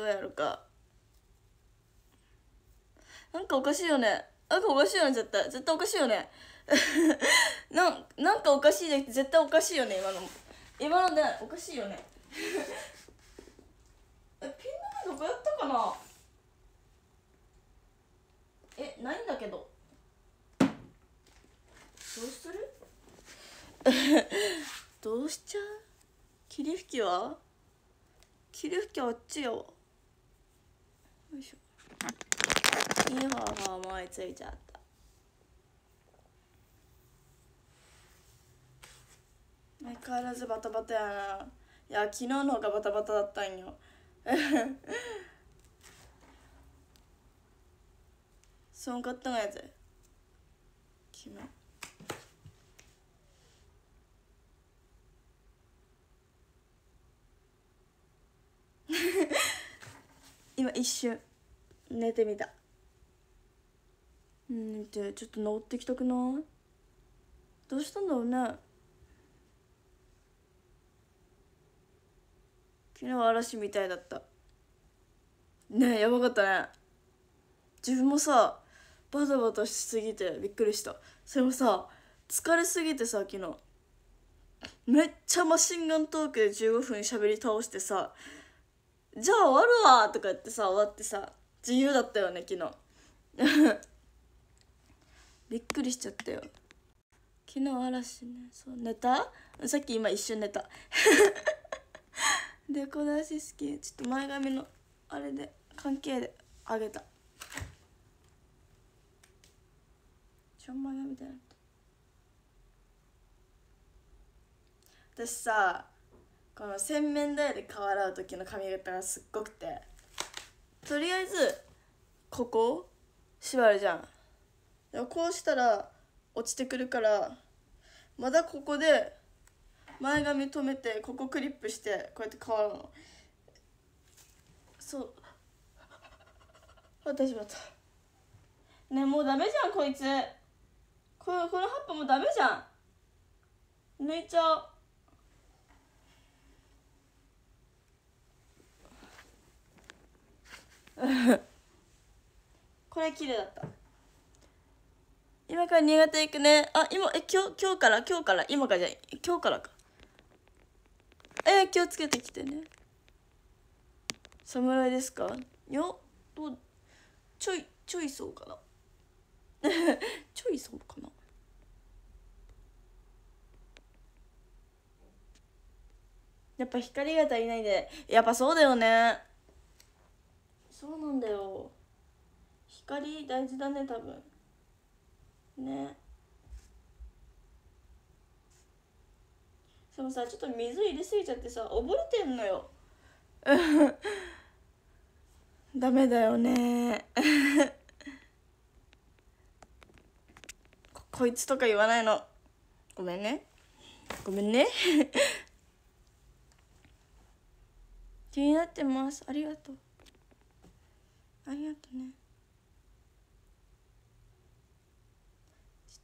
どうやるかなんかおかしいよねなんかおかしいよね絶対絶対おかしいよね ななんかおかしいじゃなくて絶対おかしいよね今の今のねおかしいよね えピンの目どこやったかなえないんだけどどうする どうしちゃう霧吹きは霧吹きはあっちやわよいしょいい方法思いついちゃった相変わらずバタバタやないや昨日の方がバタバタだったんよ そんかったのやつ昨日今一瞬寝てみたうんってちょっと治ってきたくないどうしたんだろうね昨日は嵐みたいだったねえやばかったね自分もさバタバタしすぎてびっくりしたそれもさ疲れすぎてさ昨日めっちゃマシンガントークで15分しゃべり倒してさじゃあ終わるわとか言ってさ終わってさ自由だったよね昨日 びっくりしちゃったよ昨日嵐ねそう寝たさっき今一瞬寝た でこの足好きちょっと前髪のあれで関係であげたちょんまげみたいな私さこの洗面台で顔洗う時の髪型がすっごくてとりあえずここ縛るじゃんこうしたら落ちてくるからまだここで前髪止めてここクリップしてこうやって顔わうのそう私またねもうダメじゃんこいつこのこの葉っぱもうダメじゃん抜いちゃう これ綺麗だった今から新潟行くねあ今え今日今日から今日から今からじゃない今日からかえ気をつけてきてね侍ですかよどちょいちょいそうかな ちょいそうかなやっぱ光が足りないでやっぱそうだよねそうなんだよ光大事だね多分ねでもさちょっと水入れすぎちゃってさ溺れてんのよ ダメだよね こいつとか言わないのごめんねごめんね 気になってますありがとうありがとね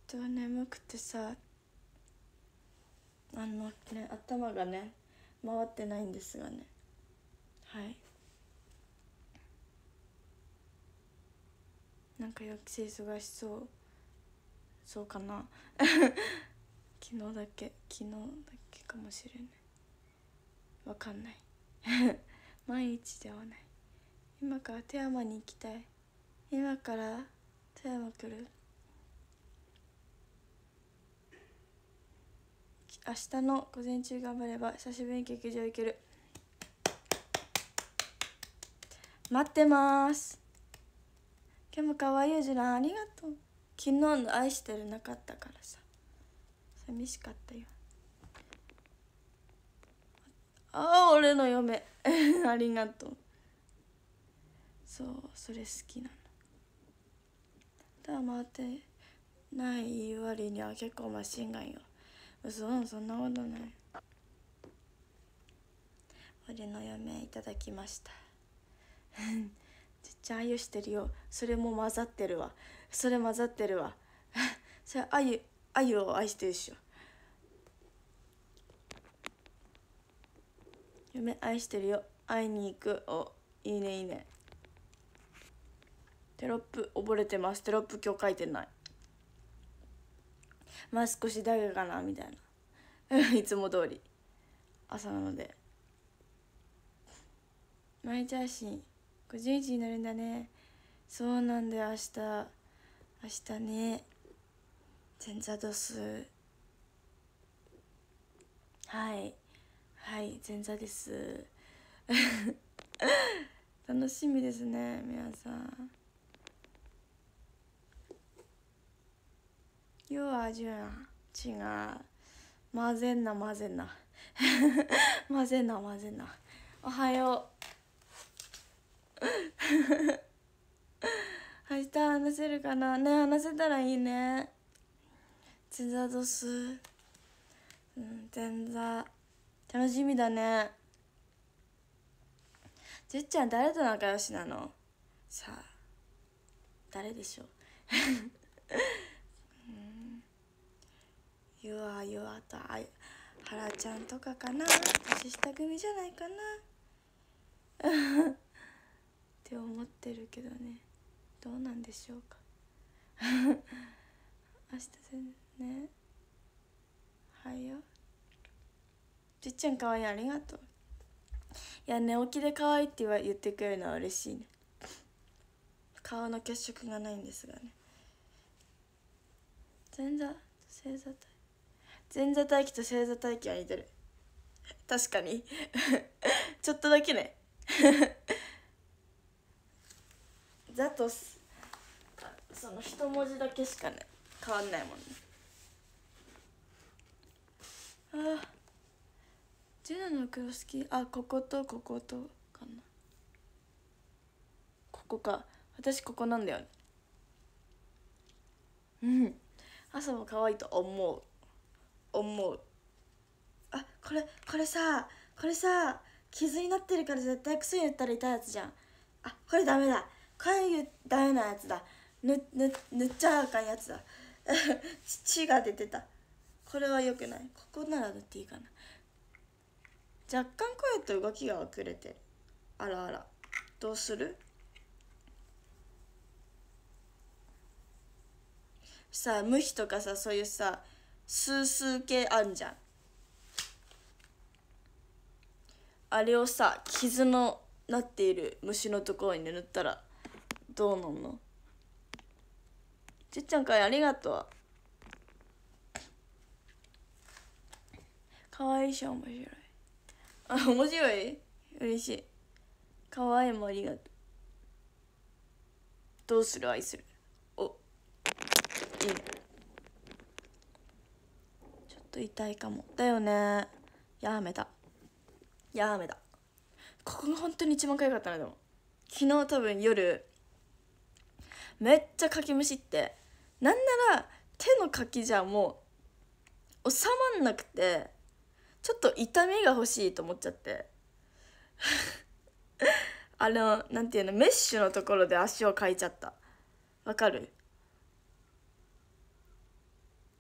ちょっと眠くてさあのね頭がね回ってないんですがねはいなんか学生忙しそうそうかな 昨日だけ昨日だけかもしれないわかんない 毎日ではない今から富山に行きたい今から富山来る明日の午前中頑張れば久しぶりに劇場行ける待ってます今日も可愛いじゃんありがとう昨日の「愛してる」なかったからさ寂しかったよああ俺の嫁 ありがとうそうそれ好きなのただ回ってない割には結構マシンガンよ嘘そんなことない俺の嫁いただきました ちっちゃいあゆしてるよそれも混ざってるわそれ混ざってるわ それあゆあゆを愛してるっしょ嫁愛してるよ会いに行くおいいねいいねテロップ溺れてますテロップ今日書いてないまあ少しだけかなみたいな いつも通り朝なので毎日配信51時になるんだねそうなんだよ明日明日ね前座ドスはいはい前座です 楽しみですね皆さん You a r 違う混ぜんな混ぜんな 混ぜんな混ぜんなおはよう 明日話せるかなね話せたらいいね前座どすうん前座楽しみだねじゅっちゃん誰と仲良しなのさあ誰でしょう ゆあゆあとあはらちゃんとかかな年下組じゃないかなって思ってるけどねどうなんでしょうか明日ねはいよじっちゃんかわいいありがとういや寝起きで可愛いって言ってくれるのは嬉しいね顔の血色がないんですがね全座と正座体前座待機と正座待機は似てる確かに ちょっとだけねザ とその一文字だけしかね変わんないもんねああュナの黒好きあこことこことかなここか私ここなんだよねうん朝も可愛いと思う思うあこれこれさこれさ傷になってるから絶対薬塗ったら痛いやつじゃんあこれダメだこれダメなやつだ塗っちゃあかんやつだ 血が出てたこれはよくないここなら塗っていいかな若干声と動きが遅れてあらあらどうするさあ無比とかさそういうさスースー系あんじゃんあれをさ傷のなっている虫のところに塗ったらどうなんのちっちゃんかいありがとうかわいいし面白いあ面白い嬉しいかわいいもありがとうどうする愛するおいいねと痛いかもだよねやめたやめたここが本当に一番かゆかったなでも昨日多分夜めっちゃかきむしってなんなら手のかきじゃもう収まんなくてちょっと痛みが欲しいと思っちゃって あのなんていうのメッシュのところで足をかいちゃったわかる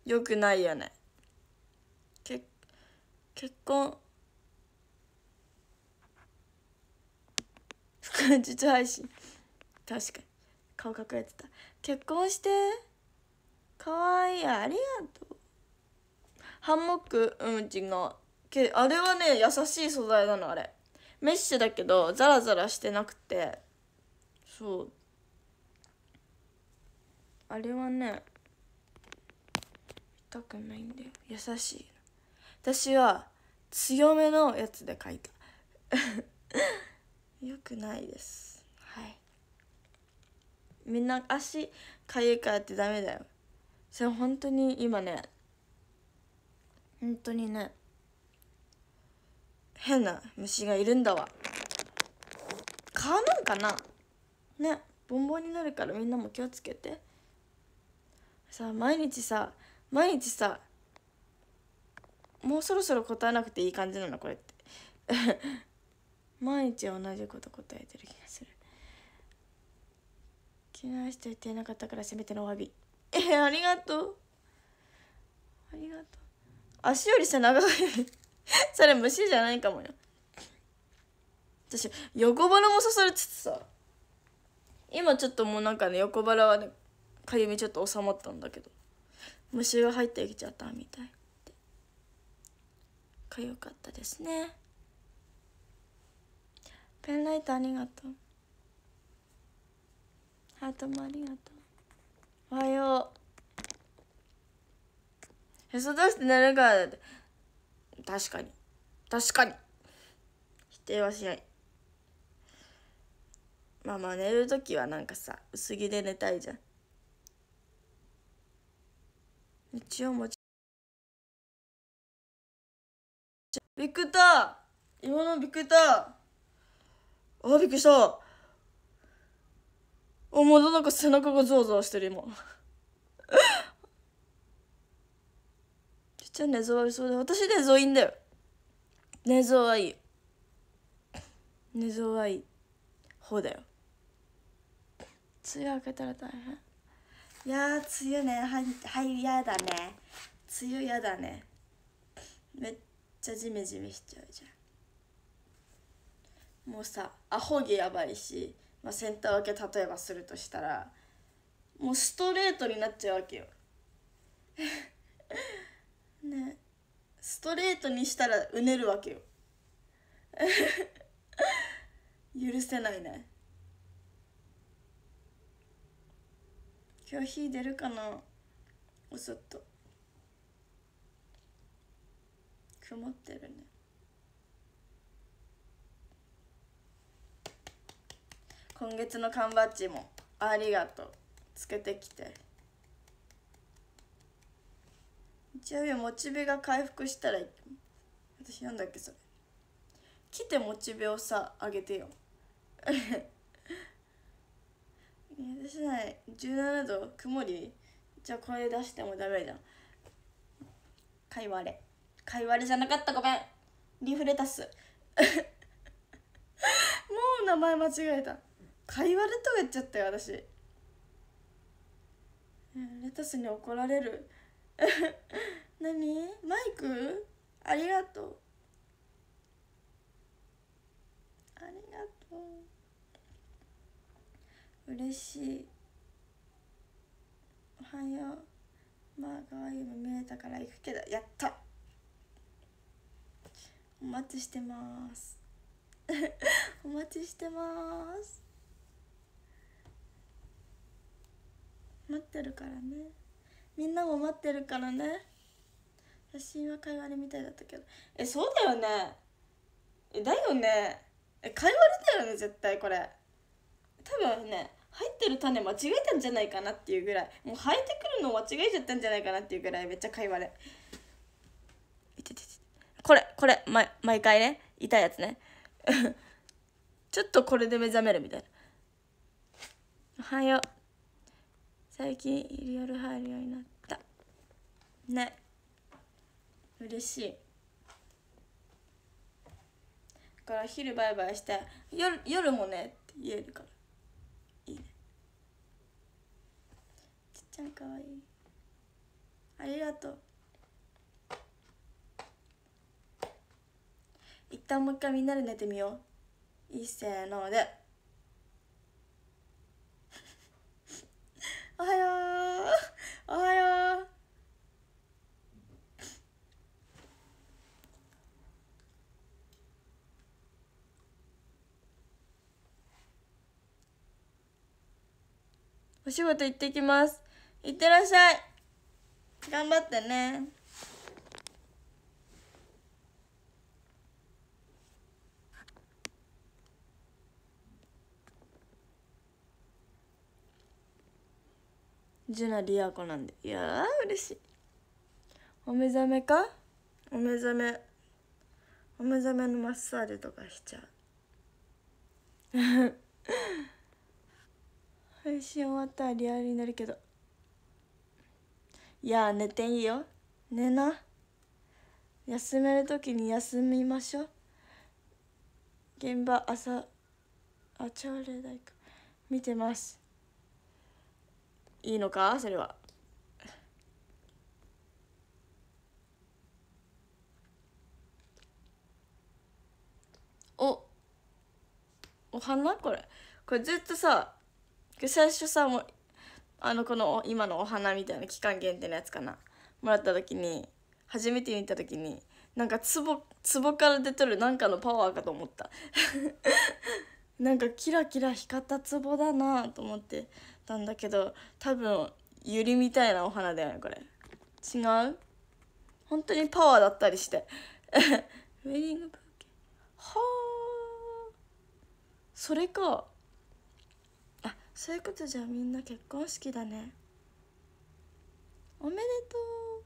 よくないよね結婚腹実 配信確かに顔隠れてた結婚してかわいいありがとうハンモックうん違うけあれはね優しい素材なのあれメッシュだけどザラザラしてなくてそうあれはね痛くないんだよ優しい私は強めのやつで書いた よくないですはいみんな足かゆいからってダメだよそれ本当に今ね本当にね変な虫がいるんだわ蚊なんかなねボンボンになるからみんなも気をつけてさ毎日さ毎日さもうそろそろ答えなくていい感じなのこれって 毎日同じこと答えてる気がする昨日しておってなかったからせめてのお詫びえー、ありがとうありがとう足より背長い それ虫じゃないかもよ私横腹も刺されててさ今ちょっともうなんかね横腹はねかゆみちょっと収まったんだけど虫が入ってきちゃったみたいかかったですねペンライトありがとうハートもありがとうおはようへそ出して寝るから確かに確かに否定はしないまあまあ寝る時はなんかさ薄着で寝たいじゃん一応持びっくった今のびっくったあびっくりしたおもうなんか背中がゾワゾワしてる今ちっちゃい寝相ありそうで私寝相いいんだよ寝相はいい寝相はいい方だよ梅雨明けたら大変いや梅雨ねはい、はい、やだね梅雨やだねめっちゃジメジメしちゃうじゃんもうさアホ毛やばいし、まあ、センター分け例えばするとしたらもうストレートになっちゃうわけよ ねストレートにしたらうねるわけよ 許せないね今日火出るかなおそっと。曇ってるね今月の缶バッジもありがとうつけてきて日曜日モチベが回復したら私なんだっけそれ来てモチベをさ上げてよ 私ない17度曇りじゃあこれ出してもダメじゃんかいわれかいわれじゃなかったごめんリーフレタス もう名前間違えたかいわれと言っちゃったよ私レタスに怒られる 何マイクありがとうありがとう嬉しいおはようまあ可愛いの見えたから行くけどやったお待ちしてます お待ちしてます待ってるからねみんなも待ってるからね写真はかいわれみたいだったけどえそうだよねえだよねえかいわれだよね絶対これ多分ね入ってる種間違えたんじゃないかなっていうぐらいもう生えてくるの間違えちゃったんじゃないかなっていうぐらいめっちゃかいわれいてててこれこれ、ま、毎回ね痛いやつね ちょっとこれで目覚めるみたいなおはよう最近夜入るようになったね嬉しいだから昼バイバイして夜夜もねって言えるからいいねちっちゃんかわいいありがとう旦もう一回みんなで寝てみよういっせーので おはようおはようお仕事行ってきますいってらっしゃい頑張ってねジュナリアコなんでいやー嬉しいお目覚めかお目覚めお目覚めのマッサージとかしちゃう 配信終わったらリアルになるけどいや寝ていいよ寝な休める時に休みましょう現場朝あ朝礼大工見てますいいのかそれは。おお花これこれずっとさ最初さもあのこの今のお花みたいな期間限定のやつかなもらった時に初めて見た時になんか壺壺から出とるなんかのパワーかと思った なんかキラキラ光った壺だなと思ってなんだけど多分ユリみたいなお花だよねこれ違う本当にパワーだったりして ウェディングブーケはあそれかあそういうことじゃみんな結婚式だねおめでとう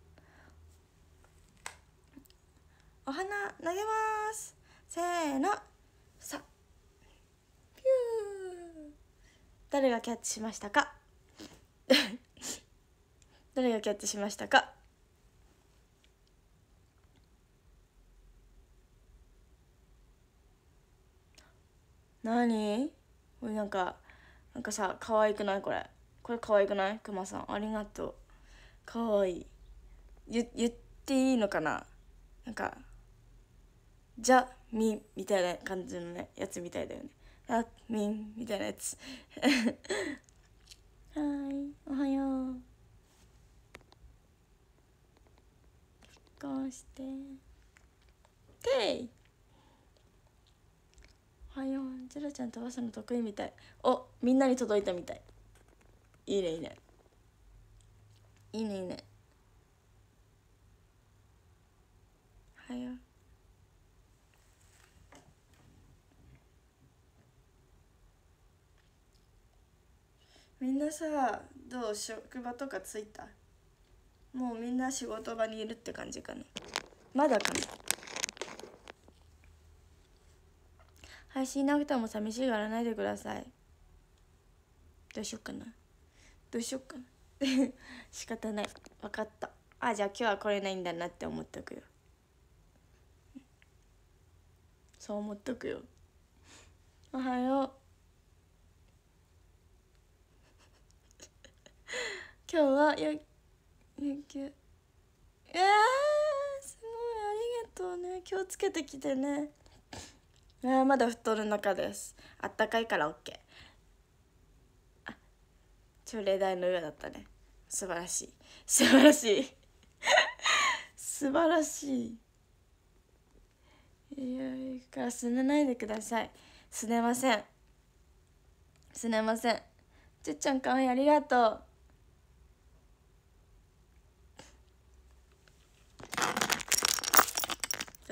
お花投げますせーのさ誰がキャッチしましたか 誰がキャッチしましたかなにこれなんかなんかさ可愛くないこれこれ可愛くないくまさんありがとう可愛いゆ言っていいのかななんか「じゃみ」みたいな感じのねやつみたいだよね Help みたいなやつ はいおはよう結婚してていおはようジェラちゃん飛ばすの得意みたいおみんなに届いたみたいいいねいいねいいねいいねおはようみんなさどう職場とか着いたもうみんな仕事場にいるって感じかなまだかな配信なくても寂しがらないでくださいどうしよっかなどうしよっかな 仕方ない分かったあじゃあ今日は来れないんだなって思っとくよそう思っとくよおはよう今日はや野球えー、すごいありがとうね気をつけてきてねあまだ太る中ですあったかいから OK あ朝礼台の上だったね素晴らしい素晴らしい素晴らしいいやいからすねないでくださいすねませんすねませんちっちゃんかわいいありがとう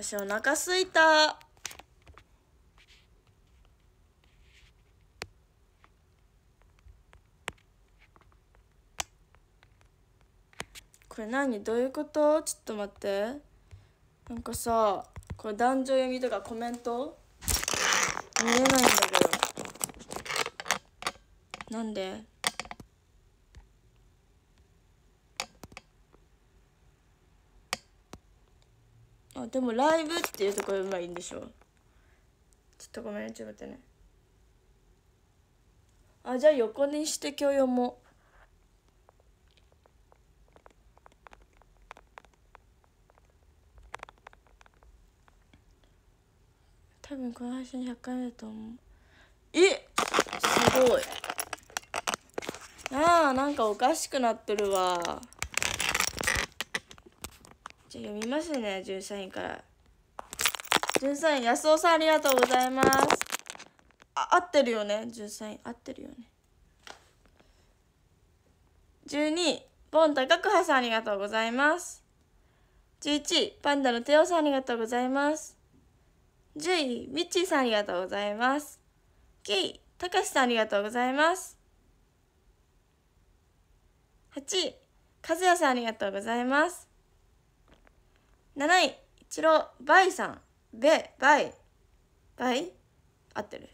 私お腹すいた。これ何どういうことちょっと待ってなんかさこれ男女読みとかコメント見えないんだけどなんであでもライブっていうところうまいんでしょちょっとごめんちょっと待ってねあじゃあ横にして今日読もう多分この配信100回目だと思うえすごいああなんかおかしくなってるわじゃあ読みますね13位から13位安尾さんありがとうございますあ合ってるよね13位合ってるよね12位ボン高カさんありがとうございます11位パンダのテオさんありがとうございます10位ミッチーさんありがとうございます9位たかしさんありがとうございます8位かずやさんありがとうございます7位、イチロー、バイさん、ベ、バイ、バイ合ってる。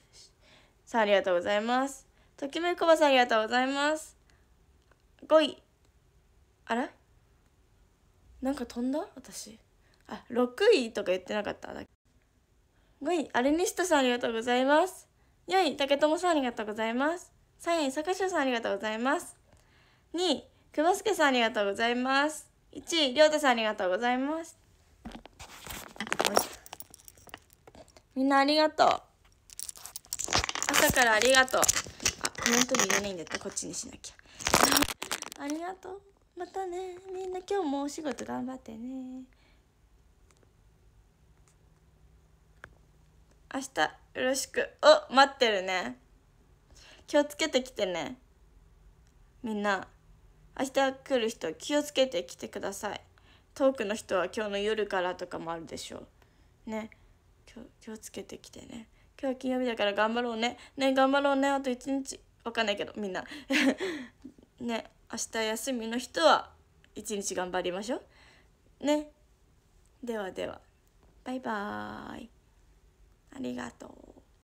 さあありがとうございます。ときめくばさんありがとうございます。5位、あらなんか飛んだ私。あ、6位とか言ってなかった。5位、アルニストさんありがとうございます。4位、竹友さんありがとうございます。3位、坂下さんありがとうございます。2位、久保助さんありがとうございます。1位、りょうたさんありがとうございます。みんなありがとう。朝からありがとう。あ、コメントに入れないんだって、こっちにしなきゃ。ありがとう。またね。みんな今日もお仕事頑張ってね。明日よろしく。お、待ってるね。気をつけてきてね。みんな、明日来る人気をつけてきてください。遠くの人は今日の夜からとかもあるでしょう。ね気をつけてきてね今日は金曜日だから頑張ろうねね頑張ろうねあと一日わかんないけどみんな ね明日休みの人は一日頑張りましょうねではではバイバーイありがとう